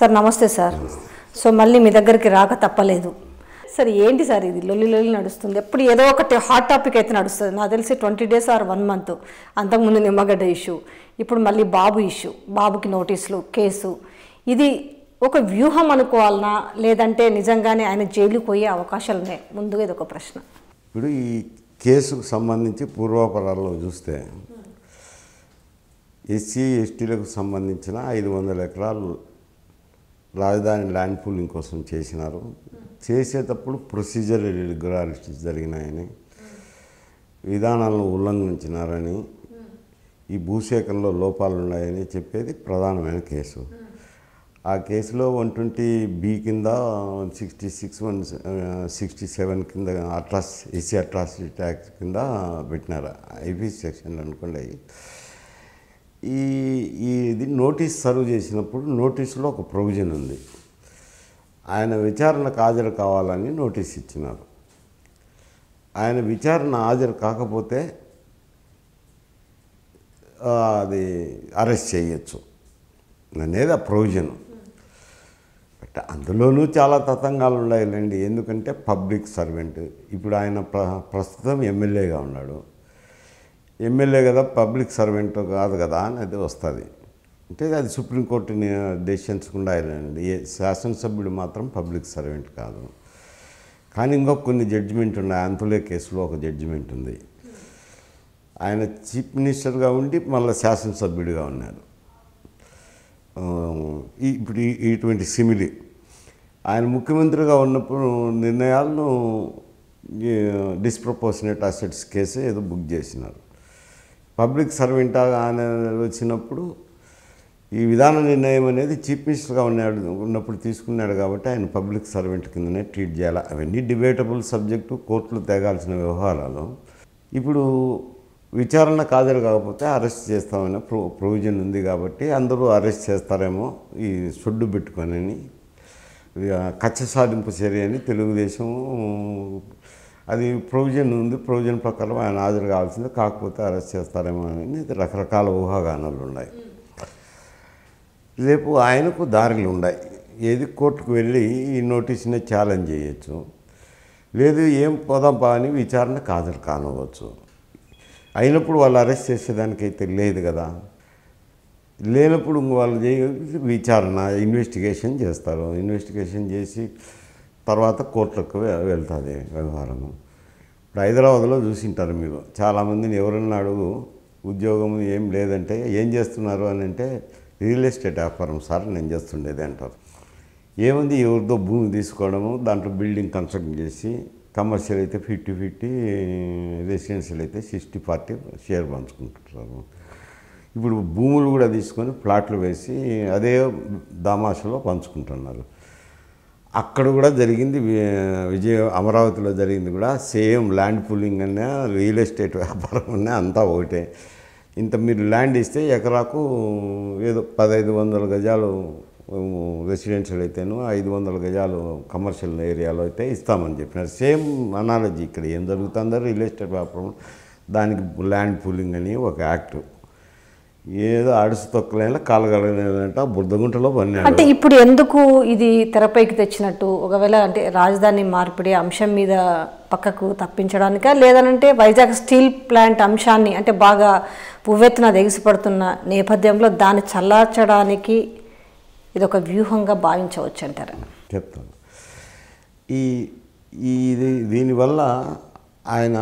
sir నమస్తే sir so మళ్ళీ మీ దగ్గరికి రాక తప్పలేదు సార్ ఏంటి సార్ ఇది లొల్లి లొల్లి నడుస్తుంది ఎప్పుడు ఏదో ఒకటి హాట్ టాపిక్ అయితే నడుస్తుంది నాకు తెలిసి twenty days or one month అంతకుముందు నిమ్మగడ్డ ఇష్యూ ఇప్పుడు మళ్ళీ బాబు ఇష్యూ బాబుకి నోటీసులు కేసు ఇది ఒక వ్యూహం అనుకోవాలనా లేదంటే నిజంగానే ఆయన జైలు పోయే అవకాశాలు ఉన్నాయి ముందుగా ఇది ఒక ప్రశ్న ఇప్పుడు ఈ కేసు సంబంధించి పూర్వాపరాల్లో చూస్తే ఎస్సీ ఎస్టీలకు సంబంధించిన ఐదు వందల ఎకరాలు రాజధాని ల్యాండ్ పూలింగ్ కోసం చేసినారు చేసేటప్పుడు ప్రొసీజర్ రెగ్యులారిటీస్ జరిగినాయని విధానాలను ఉల్లంఘించినారని ఈ భూసేకరణలో లోపాలు ఉన్నాయని చెప్పేది ప్రధానమైన కేసు ఆ కేసులో వన్ ట్వంటీ బి కింద one sixty six one sixty seven కింద అట్రాస్ ఎస్సీ అట్రాసిటీ ట్యాక్స్ కింద పెట్టినారు ఐపీ సెక్షన్లు అనుకోండి ఈ ఇది నోటీస్ సర్వ్ చేసినప్పుడు నోటీసులో ఒక ప్రొవిజన్ ఉంది ఆయన విచారణకు హాజరు కావాలని నోటీస్ ఇచ్చినారు ఆయన విచారణ హాజరు కాకపోతే అది అరెస్ట్ చేయొచ్చు అనేది ఆ ప్రొవిజన్ బట్ అందులోనూ చాలా తతంగాలు ఉన్నాయిలేండి ఎందుకంటే పబ్లిక్ సర్వెంట్ ఇప్పుడు ఆయన ప్ర ప్రస్తుతం ఎమ్మెల్యేగా ఉన్నాడు ఎమ్మెల్యే కదా పబ్లిక్ సర్వెంట్ కాదు కదా అని అది వస్తుంది అంటే అది సుప్రీంకోర్టు డెసిషన్స్ కూడా వెళ్ళండి ఏ శాసనసభ్యుడు మాత్రం పబ్లిక్ సర్వెంట్ కాదు కానీ ఇంకా కొన్ని జడ్జిమెంట్ ఉన్నాయి అంతులే కేసులో ఒక జడ్జిమెంట్ ఉంది ఆయన చీఫ్ మినిస్టర్గా ఉండి మళ్ళీ శాసనసభ్యుడిగా ఉన్నారు ఇప్పుడు ఇటువంటి సిమిలి ఆయన ముఖ్యమంత్రిగా ఉన్నప్పుడు నిర్ణయాలను డిస్ప్రపోర్షనేట్ అసెట్స్ కేసు ఏదో బుక్ చేసినారు పబ్లిక్ సర్వెంట్ ఆయన వచ్చినప్పుడు ఈ విధాన నిర్ణయం అనేది చీఫ్ మినిస్టర్గా ఉన్నాడు ఉన్నప్పుడు తీసుకున్నాడు కాబట్టి ఆయన పబ్లిక్ సర్వెంట్ కిందనే ట్రీట్ చేయాలి అవన్నీ డిబేటబుల్ సబ్జెక్టు కోర్టులు తేగాల్సిన వ్యవహారాలు ఇప్పుడు విచారణ కాదని కాకపోతే అరెస్ట్ చేస్తామనే ప్రొవిజన్ ఉంది కాబట్టి అందరూ అరెస్ట్ చేస్తారేమో ఈ సొడ్డు పెట్టుకొని కచ్చ సాధింపు చర్య అని తెలుగుదేశం అది ప్రొవిజన్ ఉంది ప్రొవిజన్ ప్రకారం ఆయన హాజరు కావాల్సిందే కాకపోతే అరెస్ట్ చేస్తారేమో అని రకరకాల ఊహాగానాలు ఉన్నాయి రేపు ఆయనకు దారులు ఉన్నాయి ఏది కోర్టుకు వెళ్ళి ఈ నోటీస్ని ఛాలెంజ్ చేయొచ్చు లేదు ఏం పోదాం బా అని విచారణ హాజరు కానవచ్చు అయినప్పుడు వాళ్ళు అరెస్ట్ చేసేదానికైతే లేదు కదా లేనప్పుడు వాళ్ళు చేయ విచారణ ఇన్వెస్టిగేషన్ చేస్తారు ఇన్వెస్టిగేషన్ చేసి తర్వాత కోర్టులకు వెళ్తుంది వ్యవహారము ఇప్పుడు హైదరాబాద్లో చూసింటారు మీరు చాలామందిని ఎవరన్నా అడుగు ఉద్యోగం ఏం లేదంటే ఏం చేస్తున్నారు అని అంటే రియల్ ఎస్టేట్ వ్యాపారం సార్ నేను చేస్తుండేది అంటారు ఏముంది ఎవరితో భూమి తీసుకోవడము దాంట్లో బిల్డింగ్ కన్స్ట్రక్ట్ చేసి కమర్షియల్ అయితే ఫిఫ్టీ ఫిఫ్టీ రెసిడెన్షియల్ అయితే సిక్స్టీ ఫార్టీ షేర్ పంచుకుంటున్నారు ఇప్పుడు భూములు కూడా తీసుకొని ప్లాట్లు వేసి అదే దామాషలో పంచుకుంటున్నారు అక్కడ కూడా జరిగింది విజయ అమరావతిలో జరిగింది కూడా సేమ్ ల్యాండ్ పూలింగ్ అన్నా రియల్ ఎస్టేట్ వ్యాపారం అన్నా అంతా ఒకటే ఇంత మీరు ల్యాండ్ ఇస్తే ఎకరాకు ఏదో పదహైదు వందల గజాలు రెసిడెన్షియల్ అయితేను ఐదు వందల గజాలు కమర్షియల్ ఏరియాలో అయితే ఇస్తామని చెప్పినారు సేమ్ అనాలజీ ఇక్కడ ఏం జరుగుతుందో రియల్ ఎస్టేట్ వ్యాపారం దానికి ల్యాండ్ పూలింగ్ అని ఒక యాక్ట్ ఏదో ఆడిసి తొక్కలేలా కాలగలగలేదంట బుద్ధగుంటలో పని అంటే ఇప్పుడు ఎందుకు ఇది తెరపైకి తెచ్చినట్టు ఒకవేళ అంటే రాజధాని మార్పిడి అంశం మీద పక్కకు తప్పించడానికా లేదనంటే వైజాగ్ స్టీల్ ప్లాంట్ అంశాన్ని అంటే బాగా పువ్వెత్తున ఎగిసిపడుతున్న నేపథ్యంలో దాన్ని చల్లార్చడానికి ఇది ఒక వ్యూహంగా భావించవచ్చు అంటారు చెప్తాను ఈ ఇది దీనివల్ల ఆయన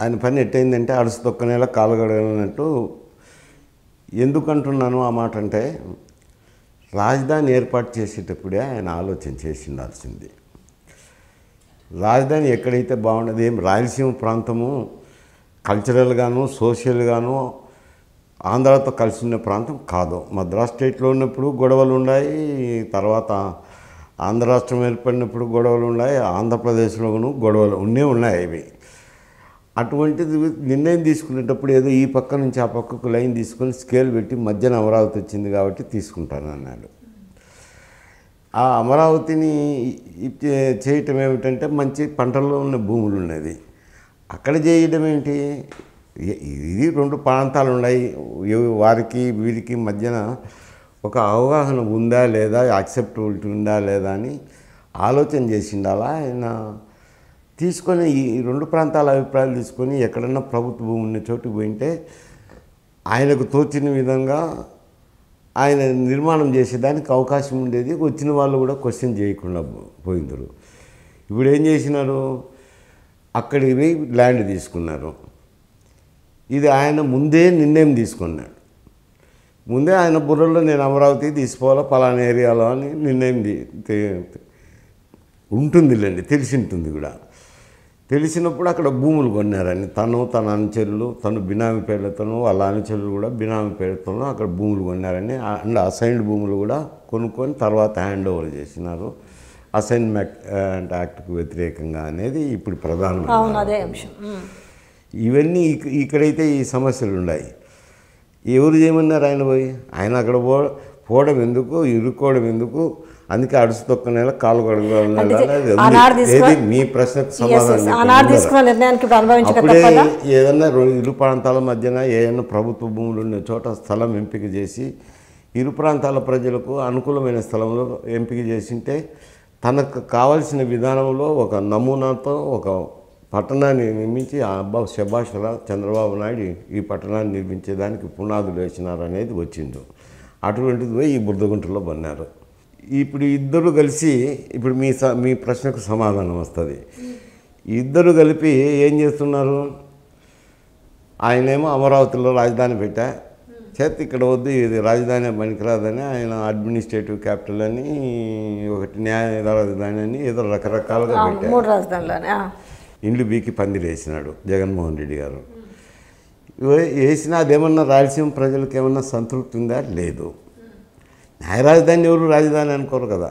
ఆయన పని ఎట్టయిందంటే తొక్క తొక్కనేలా కాలుగడగలనట్టు ఎందుకంటున్నాను ఆ మాట అంటే రాజధాని ఏర్పాటు చేసేటప్పుడే ఆయన ఆలోచన చేసిండాల్సింది రాజధాని ఎక్కడైతే బాగుండదు ఏం రాయలసీమ ప్రాంతము కల్చరల్గాను సోషల్గాను ఆంధ్రాతో కలిసి ఉన్న ప్రాంతం కాదు మద్రాస్ స్టేట్లో ఉన్నప్పుడు గొడవలు ఉన్నాయి తర్వాత ఆంధ్ర రాష్ట్రం ఏర్పడినప్పుడు గొడవలు ఉన్నాయి ఆంధ్రప్రదేశ్లోనూ గొడవలు ఉన్నే ఉన్నాయి ఇవి అటువంటిది నిర్ణయం తీసుకునేటప్పుడు ఏదో ఈ పక్క నుంచి ఆ పక్కకు లైన్ తీసుకొని స్కేల్ పెట్టి మధ్యన అమరావతి వచ్చింది కాబట్టి తీసుకుంటాను అన్నాడు ఆ అమరావతిని చేయటం ఏమిటంటే మంచి పంటల్లో ఉన్న భూములు ఉన్నది అక్కడ చేయడం ఏంటి ఇది రెండు ప్రాంతాలు ఉన్నాయి వారికి వీరికి మధ్యన ఒక అవగాహన ఉందా లేదా యాక్సెప్టబిలిటీ ఉందా లేదా అని ఆలోచన చేసిండాలా ఆయన తీసుకొని ఈ రెండు ప్రాంతాల అభిప్రాయాలు తీసుకొని ఎక్కడన్నా ప్రభుత్వ భూమి ఉన్న చోటు పోయింటే ఆయనకు తోచిన విధంగా ఆయన నిర్మాణం చేసేదానికి అవకాశం ఉండేది వచ్చిన వాళ్ళు కూడా క్వశ్చన్ చేయకుండా పోయిందరు ఇప్పుడు ఏం చేసినారు అక్కడికి పోయి ల్యాండ్ తీసుకున్నారు ఇది ఆయన ముందే నిర్ణయం తీసుకున్నాడు ముందే ఆయన బుర్రలో నేను అమరావతి తీసుకోవాలా పలానా ఏరియాలో అని నిర్ణయం ఉంటుంది తెలిసి ఉంటుంది కూడా తెలిసినప్పుడు అక్కడ భూములు కొన్నారని తను తన అనుచరులు తను బినామి పేర్లతోనూ వాళ్ళ అనుచరులు కూడా బినామి పేర్లతోనూ అక్కడ భూములు కొన్నారని అండ్ అసైన్డ్ భూములు కూడా కొనుక్కొని తర్వాత హ్యాండ్ ఓవర్ చేసినారు అసైన్మెంట్ యాక్ట్కు వ్యతిరేకంగా అనేది ఇప్పుడు ప్రధానమైన ఇవన్నీ ఇక్కడైతే ఈ సమస్యలు ఉన్నాయి ఎవరు చేయమన్నారు ఆయన పోయి ఆయన అక్కడ పో పోవడం ఎందుకు ఇరుక్కోవడం ఎందుకు అందుకే అడుసు తొక్క నెల కాలు ఏది మీ ప్రశ్నకు సమాధానం ఏదన్నా ఇరు ప్రాంతాల మధ్యన ఏదైనా ప్రభుత్వ భూములు ఉన్న చోట స్థలం ఎంపిక చేసి ఇరు ప్రాంతాల ప్రజలకు అనుకూలమైన స్థలంలో ఎంపిక చేసింటే తనకు కావలసిన విధానంలో ఒక నమూనాతో ఒక పట్టణాన్ని నిర్మించి ఆ అబ్బా శభాషరా చంద్రబాబు నాయుడు ఈ పట్టణాన్ని నిర్మించేదానికి పునాదులు వేసినారు అనేది వచ్చింది అటువంటిది పోయి ఈ బురదగుంటలో బన్నారు ఇప్పుడు ఇద్దరు కలిసి ఇప్పుడు మీ మీ ప్రశ్నకు సమాధానం వస్తుంది ఇద్దరు కలిపి ఏం చేస్తున్నారు ఆయనేమో అమరావతిలో రాజధాని పెట్టా చేత ఇక్కడ వద్దు ఇది రాజధాని పనికిరాదని ఆయన అడ్మినిస్ట్రేటివ్ క్యాపిటల్ అని ఒకటి న్యాయ రాజధాని అని ఏదో రకరకాలుగా రాజధానిలోనే ఇండ్లు బీకి పందిరేసినాడు జగన్మోహన్ రెడ్డి గారు వేసినా అదేమన్నా రాయలసీమ ప్రజలకు ఏమన్నా సంతృప్తి ఉందా లేదు న్యాయ రాజధాని ఎవరు రాజధాని అనుకోరు కదా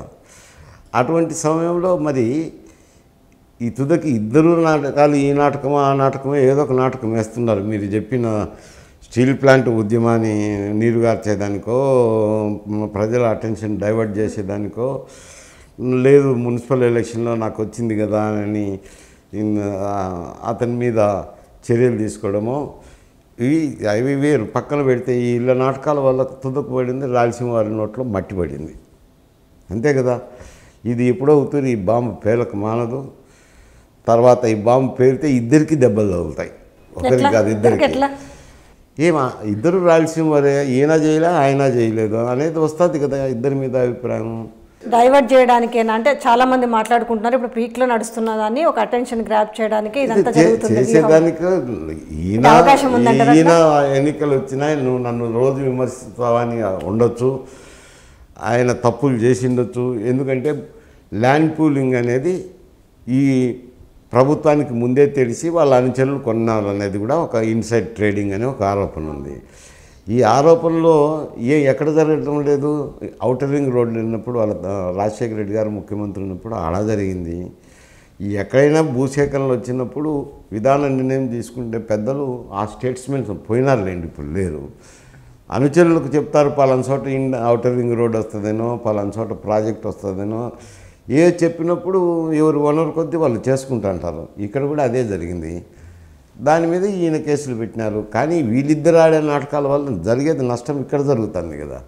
అటువంటి సమయంలో మరి ఈ తుదకి ఇద్దరు నాటకాలు ఈ నాటకమో ఆ నాటకమే ఏదో ఒక నాటకం వేస్తున్నారు మీరు చెప్పిన స్టీల్ ప్లాంట్ ఉద్యమాన్ని నీరుగార్చేదానికో ప్రజల అటెన్షన్ డైవర్ట్ చేసేదానికో లేదు మున్సిపల్ ఎలక్షన్లో నాకు వచ్చింది కదా అని అతని మీద చర్యలు తీసుకోవడమో ఇవి అవి వేరు పక్కన పెడితే ఈ ఇళ్ళ నాటకాల వల్ల తుదకు పడింది రాయలసీమ వారి నోట్లో మట్టి పడింది అంతే కదా ఇది ఎప్పుడవుతుంది ఈ బాంబు పేలకు మానదు తర్వాత ఈ బాంబు పేరితే ఇద్దరికి దెబ్బలు తగులుతాయి ఒకరికి కాదు ఇద్దరికి ఏమా ఇద్దరు రాయలసీమ వారే ఈయన చేయలే ఆయన చేయలేదు అనేది వస్తుంది కదా ఇద్దరి మీద అభిప్రాయం డైవర్ట్ చేయడానికేనా అంటే చాలా మంది మాట్లాడుకుంటున్నారు ఇప్పుడు పీక్లో నడుస్తున్న దాన్ని ఒక అటెన్షన్ గ్రాప్ చేయడానికి ఇదంతా జరుగుతుంది అవకాశం ఈయన ఎన్నికలు వచ్చినా నువ్వు నన్ను రోజు విమర్శిస్తావని ఉండొచ్చు ఆయన తప్పులు చేసిండొచ్చు ఎందుకంటే ల్యాండ్ పూలింగ్ అనేది ఈ ప్రభుత్వానికి ముందే తెలిసి వాళ్ళ అనుచరులు కొన్నారు అనేది కూడా ఒక ఇన్సైడ్ ట్రేడింగ్ అనే ఒక ఆరోపణ ఉంది ఈ ఆరోపణలో ఏ ఎక్కడ జరగటం లేదు ఔటర్ రింగ్ రోడ్డు వెళ్ళినప్పుడు వాళ్ళ రాజశేఖర రెడ్డి గారు ముఖ్యమంత్రి ఉన్నప్పుడు అలా జరిగింది ఎక్కడైనా భూసేకరణలు వచ్చినప్పుడు విధాన నిర్ణయం తీసుకుంటే పెద్దలు ఆ పోయినారు పోయినారులేండి ఇప్పుడు లేరు అనుచరులకు చెప్తారు పలానా చోట ఇండ్ ఔటర్ రింగ్ రోడ్ వస్తుందేనో పలానా చోట ప్రాజెక్ట్ వస్తుందేనో ఏ చెప్పినప్పుడు ఎవరు ఓనర్ కొద్దీ వాళ్ళు చేసుకుంటూ అంటారు ఇక్కడ కూడా అదే జరిగింది దాని మీద ఈయన కేసులు పెట్టినారు కానీ వీళ్ళిద్దరు ఆడే నాటకాల వల్ల జరిగేది నష్టం ఇక్కడ జరుగుతుంది కదా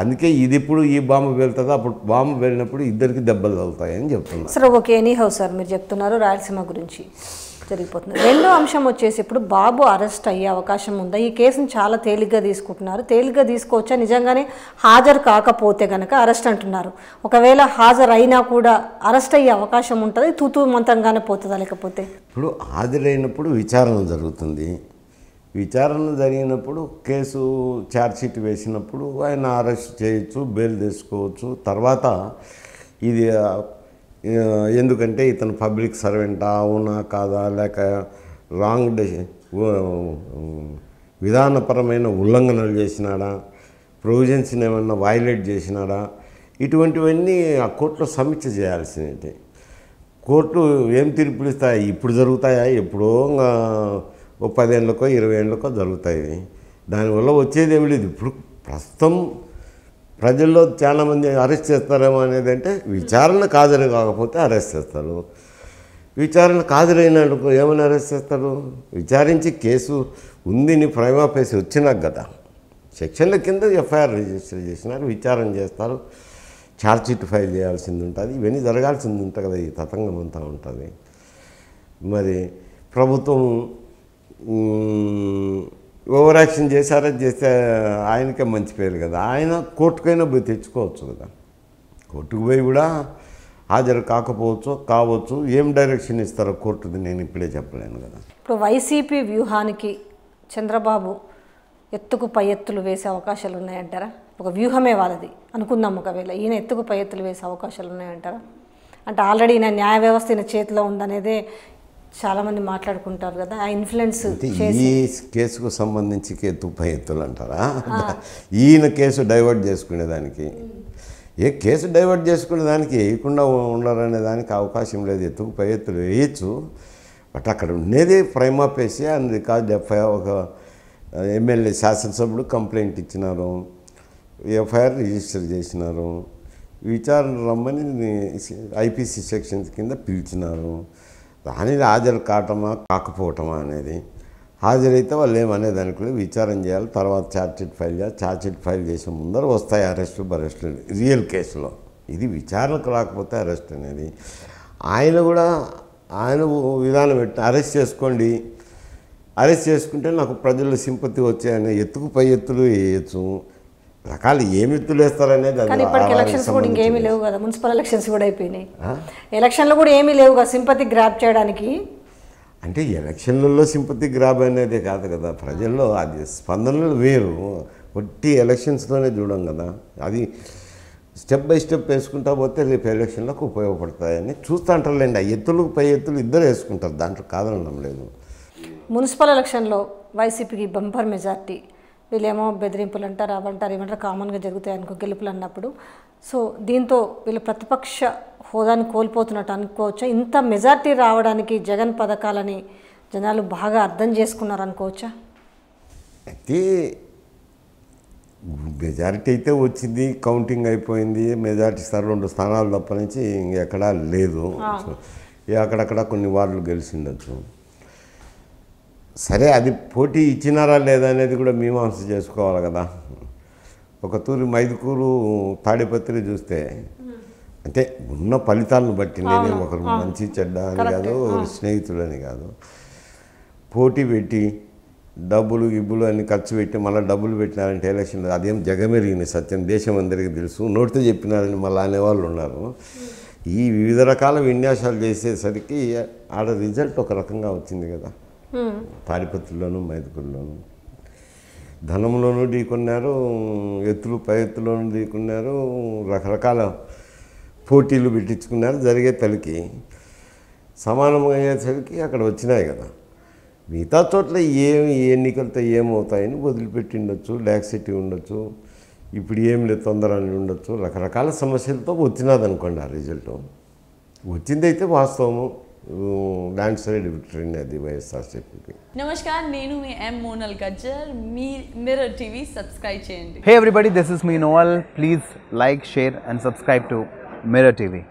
అందుకే ఇది ఇప్పుడు ఈ బాంబు వెళ్తుంది అప్పుడు బాంబు వెళ్ళినప్పుడు ఇద్దరికి దెబ్బలు తగులుతాయని చెప్తున్నారు sir okay anyhow sir మీరు చెప్తున్నారు రాయలసీమ గురించి జరిగిపోతుంది రెండో అంశం వచ్చేసి ఇప్పుడు బాబు అరెస్ట్ అయ్యే అవకాశం ఉందా ఈ కేసును చాలా తేలిగ్గా తీసుకుంటున్నారు తేలిగ్గా తీసుకోవచ్చా నిజంగానే హాజరు కాకపోతే కనుక అరెస్ట్ అంటున్నారు ఒకవేళ హాజరు అయినా కూడా అరెస్ట్ అయ్యే అవకాశం ఉంటుంది తూతూ మంతంగానే పోతుందా లేకపోతే ఇప్పుడు హాజరైనప్పుడు విచారణ జరుగుతుంది విచారణ జరిగినప్పుడు కేసు ఛార్జ్షీట్ వేసినప్పుడు ఆయన అరెస్ట్ చేయొచ్చు బెయిల్ తీసుకోవచ్చు తర్వాత ఇది ఎందుకంటే ఇతను పబ్లిక్ సర్వెంటా అవునా కాదా లేక రాంగ్ విధానపరమైన ఉల్లంఘనలు చేసినాడా ప్రొవిజన్స్ని ఏమన్నా వైలేట్ చేసినాడా ఇటువంటివన్నీ ఆ కోర్టులో సమీక్ష చేయాల్సినవి కోర్టు ఏం తీర్పులు ఇస్తాయి ఇప్పుడు జరుగుతాయా ఎప్పుడో ఓ పదేళ్ళకో ఇరవై ఏళ్ళకో జరుగుతాయి దానివల్ల వచ్చేది ఏమి లేదు ఇప్పుడు ప్రస్తుతం ప్రజల్లో చాలామంది అరెస్ట్ చేస్తారేమో అనేది అంటే విచారణ కాదని కాకపోతే అరెస్ట్ చేస్తారు విచారణ కాదులైన ఏమని అరెస్ట్ చేస్తారు విచారించి కేసు ఉంది ఉందిని ప్రైమాపేసి వచ్చినాక కదా సెక్షన్ల కింద ఎఫ్ఐఆర్ రిజిస్టర్ చేసినారు విచారణ చేస్తారు ఛార్జ్షీట్ ఫైల్ చేయాల్సింది ఉంటుంది ఇవన్నీ జరగాల్సింది ఉంటుంది కదా ఈ తతంగం అంతా ఉంటుంది మరి ప్రభుత్వం ఓవర్ యాక్షన్ చేస్తే ఆయనకే మంచి పేరు కదా ఆయన కోర్టుకైనా పోయి తెచ్చుకోవచ్చు కదా కోర్టుకు పోయి కూడా హాజరు కాకపోవచ్చు కావచ్చు ఏం డైరెక్షన్ ఇస్తారో కోర్టుది నేను ఇప్పుడే చెప్పలేను కదా ఇప్పుడు వైసీపీ వ్యూహానికి చంద్రబాబు ఎత్తుకు పై ఎత్తులు వేసే అవకాశాలు ఉన్నాయంటారా ఒక వ్యూహమే వాళ్ళది అనుకుందాం ఒకవేళ ఈయన ఎత్తుకు పై ఎత్తులు వేసే అవకాశాలు ఉన్నాయంటారా అంటే ఆల్రెడీ ఈయన న్యాయ వ్యవస్థ ఈయన చేతిలో ఉందనేదే చాలామంది మాట్లాడుకుంటారు కదా ఆ ఇన్ఫ్లుయెన్స్ ఈ కేసుకు సంబంధించి తుప్పై ఎత్తులు అంటారా ఈయన కేసు డైవర్ట్ చేసుకునేదానికి ఏ కేసు డైవర్ట్ చేసుకునే దానికి వేయకుండా ఉండాలనే దానికి అవకాశం లేదు ఎత్తుకు పై ఎత్తులు వేయచ్చు బట్ అక్కడ ఉండేది ప్రైమ్ వేసి అండ్ రికార్డ్ ఎఫ్ఐఆర్ ఒక ఎమ్మెల్యే శాసనసభ్యుడు కంప్లైంట్ ఇచ్చినారు ఎఫ్ఐఆర్ రిజిస్టర్ చేసినారు విచారణ రమ్మని ఐపీసీ సెక్షన్స్ కింద పిలిచినారు దానిది హాజరు కావటమా కాకపోవటమా అనేది హాజరైతే వాళ్ళు ఏమనేది అనుకోలేదు విచారం చేయాలి తర్వాత ఛార్జ్షీట్ ఫైల్ చేయాలి ఛార్జ్షీట్ ఫైల్ చేసే ముందర వస్తాయి అరెస్టు బరెస్ట్ రియల్ కేసులో ఇది విచారణకు రాకపోతే అరెస్ట్ అనేది ఆయన కూడా ఆయన విధానం పెట్టి అరెస్ట్ చేసుకోండి అరెస్ట్ చేసుకుంటే నాకు ప్రజల్లో సింపతి వచ్చాయని ఎత్తుకు పై ఎత్తులు వేయచ్చు రకాలు ఏమి ఎత్తులేస్తారనేది కానీ ఇప్పటికి ఎలక్షన్స్ కూడా ఇంకేమీ లేవు కదా మున్సిపల్ ఎలక్షన్స్ కూడా అయిపోయినాయి ఎలక్షన్లు కూడా ఏమీ లేవు కదా సింపతి గ్రాప్ చేయడానికి అంటే ఎలక్షన్లలో సింపతి గ్రాబ్ అనేది కాదు కదా ప్రజల్లో అది స్పందనలు వేరు ఒట్టి ఎలక్షన్స్లోనే చూడం కదా అది స్టెప్ బై స్టెప్ వేసుకుంటా పోతే రేపు ఎలక్షన్లకు ఉపయోగపడతాయని చూస్తూ అంటారులేండి ఆ ఎత్తులు పై ఎత్తులు ఇద్దరు వేసుకుంటారు దాంట్లో కాదనడం లేదు మున్సిపల్ ఎలక్షన్లో వైసీపీకి బంపర్ మెజార్టీ వీళ్ళేమో బెదిరింపులు అంటారు అవంటారు ఏమంటారు కామన్గా జరుగుతాయి అనుకో గెలుపులు అన్నప్పుడు సో దీంతో వీళ్ళు ప్రతిపక్ష హోదాని కోల్పోతున్నట్టు అనుకోవచ్చా ఇంత మెజార్టీ రావడానికి జగన్ పథకాలని జనాలు బాగా అర్థం చేసుకున్నారు అనుకోవచ్చా అయితే మెజారిటీ అయితే వచ్చింది కౌంటింగ్ అయిపోయింది మెజారిటీ సార్ రెండు స్థానాలు తప్ప నుంచి ఇంకెక్కడా లేదు అక్కడక్కడ కొన్ని వార్డులు గెలిచిండొచ్చు సరే అది పోటీ ఇచ్చినారా లేదా అనేది కూడా మీమాంస చేసుకోవాలి కదా ఒక తూరి మైదుకూరు తాడిపత్రి చూస్తే అంటే ఉన్న ఫలితాలను బట్టి నేనే ఒకరు మంచి చెడ్డ అని కాదు ఒకరు స్నేహితుడని కాదు పోటీ పెట్టి డబ్బులు ఇబ్బులు అని ఖర్చు పెట్టి మళ్ళీ డబ్బులు పెట్టినారంటే ఎలక్షన్ అదేం జగమెరిగింది సత్యం దేశం అందరికీ తెలుసు నోటితో చెప్పినారని మళ్ళీ అనేవాళ్ళు ఉన్నారు ఈ వివిధ రకాల విన్యాసాలు చేసేసరికి ఆడ రిజల్ట్ ఒక రకంగా వచ్చింది కదా పారిపత్రుల్లోనూ మైదుకుల్లోనూ ధనంలోనూ ఢీకున్నారు ఎత్తులు పై ఎత్తులోనూ ఢీకున్నారు రకరకాల పోటీలు పెట్టించుకున్నారు జరిగే తలికి సమానంగా అయ్యేసరికి అక్కడ వచ్చినాయి కదా మిగతా చోట్ల ఏం ఎన్నికలతో ఏమవుతాయని వదిలిపెట్టి ఉండొచ్చు లాక్సిటీ ఉండొచ్చు ఇప్పుడు ఏం లేదు తొందర అని ఉండొచ్చు రకరకాల సమస్యలతో వచ్చినది అనుకోండి ఆ రిజల్ట్ వచ్చిందైతే వాస్తవము डांसर నమస్కారం నేను మీ ఎం మోనల్ గజ్జర్ మీ మిర్రర్ టీవీ సబ్స్క్రైబ్ చేయండి hey everybody this is me Monal please like share and subscribe to Mirror TV